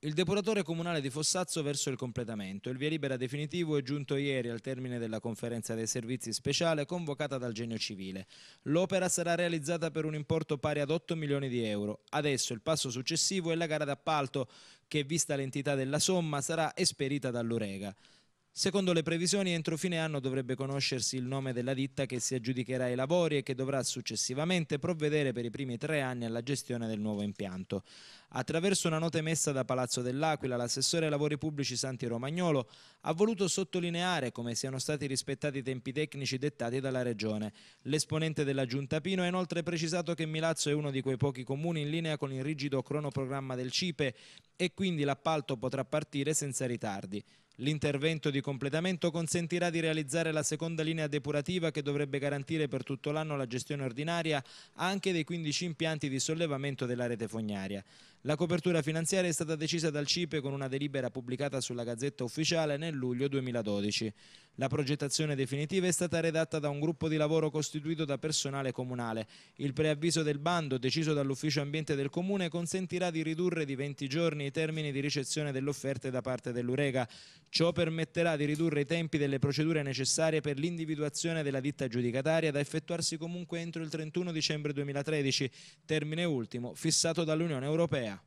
Il depuratore comunale di Fossazzo verso il completamento. Il via libera definitivo è giunto ieri al termine della conferenza dei servizi speciale convocata dal Genio Civile. L'opera sarà realizzata per un importo pari ad 8 milioni di euro. Adesso il passo successivo è la gara d'appalto che, vista l'entità della somma, sarà esperita dall'Urega. Secondo le previsioni, entro fine anno dovrebbe conoscersi il nome della ditta che si aggiudicherà i lavori e che dovrà successivamente provvedere per i primi tre anni alla gestione del nuovo impianto. Attraverso una nota emessa da Palazzo dell'Aquila, l'assessore ai lavori pubblici Santi Romagnolo ha voluto sottolineare come siano stati rispettati i tempi tecnici dettati dalla Regione. L'esponente della Giunta Pino ha inoltre precisato che Milazzo è uno di quei pochi comuni in linea con il rigido cronoprogramma del CIPE e quindi l'appalto potrà partire senza ritardi. L'intervento di completamento consentirà di realizzare la seconda linea depurativa che dovrebbe garantire per tutto l'anno la gestione ordinaria anche dei 15 impianti di sollevamento della rete fognaria. La copertura finanziaria è stata decisa dal CIPE con una delibera pubblicata sulla Gazzetta Ufficiale nel luglio 2012. La progettazione definitiva è stata redatta da un gruppo di lavoro costituito da personale comunale. Il preavviso del bando, deciso dall'Ufficio Ambiente del Comune, consentirà di ridurre di 20 giorni i termini di ricezione delle offerte da parte dell'Urega. Ciò permetterà di ridurre i tempi delle procedure necessarie per l'individuazione della ditta giudicataria da effettuarsi comunque entro il 31 dicembre 2013, termine ultimo fissato dall'Unione Europea.